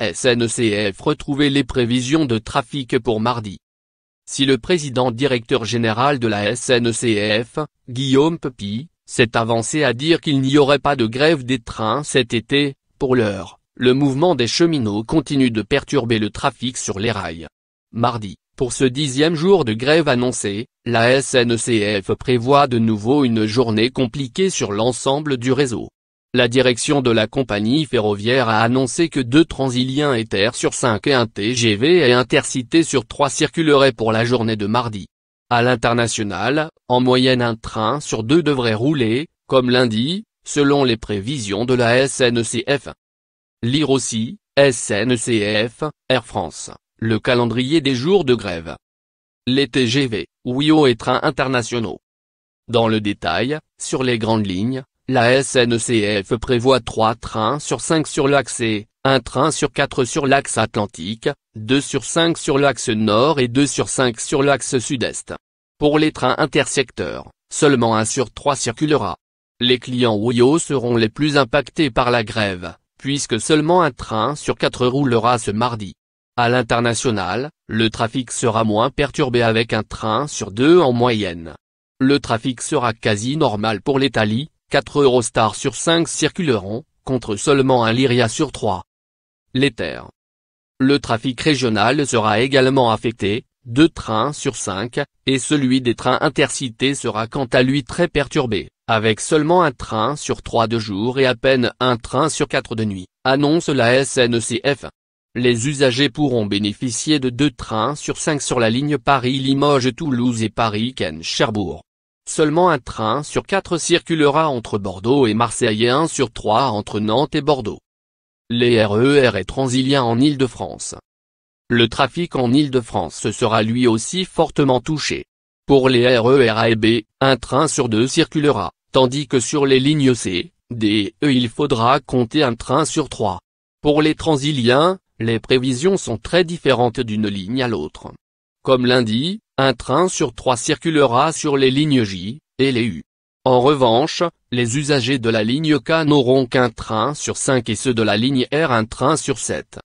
SNCF e retrouver les prévisions de trafic pour mardi. Si le président directeur général de la SNCF, e Guillaume Pepy, s'est avancé à dire qu'il n'y aurait pas de grève des trains cet été, pour l'heure, le mouvement des cheminots continue de perturber le trafic sur les rails. Mardi, pour ce dixième jour de grève annoncé, la SNCF e prévoit de nouveau une journée compliquée sur l'ensemble du réseau la direction de la compagnie ferroviaire a annoncé que deux Transiliens terre sur 5 et un TGV et Intercité sur trois circuleraient pour la journée de mardi. À l'international, en moyenne un train sur deux devrait rouler, comme lundi, selon les prévisions de la SNCF. Lire aussi, SNCF, Air France, le calendrier des jours de grève. Les TGV, WIO et trains internationaux. Dans le détail, sur les grandes lignes, la SNCF prévoit trois trains sur 5 sur l'axe et, 1 train sur 4 sur l'axe atlantique, 2 sur 5 sur l'axe nord et 2 sur 5 sur l'axe sud-est. Pour les trains intersecteurs, seulement un sur trois circulera. Les clients Ouyo seront les plus impactés par la grève, puisque seulement un train sur quatre roulera ce mardi. À l'international, le trafic sera moins perturbé avec un train sur deux en moyenne. Le trafic sera quasi normal pour l'Italie, 4 Eurostars sur 5 circuleront, contre seulement un Lyria sur 3. terres. Le trafic régional sera également affecté, deux trains sur 5, et celui des trains intercités sera quant à lui très perturbé, avec seulement un train sur 3 de jour et à peine un train sur 4 de nuit, annonce la SNCF. Les usagers pourront bénéficier de deux trains sur 5 sur la ligne Paris-Limoges-Toulouse et Paris-Ken-Cherbourg. Seulement un train sur quatre circulera entre Bordeaux et Marseille et un sur trois entre Nantes et Bordeaux. Les RER et Transilien en Île-de-France. Le trafic en Île-de-France sera lui aussi fortement touché. Pour les RER e A et B, un train sur deux circulera, tandis que sur les lignes C, D et E il faudra compter un train sur trois. Pour les Transiliens, les prévisions sont très différentes d'une ligne à l'autre. Comme lundi, un train sur trois circulera sur les lignes J, et les U. En revanche, les usagers de la ligne K n'auront qu'un train sur cinq et ceux de la ligne R un train sur sept.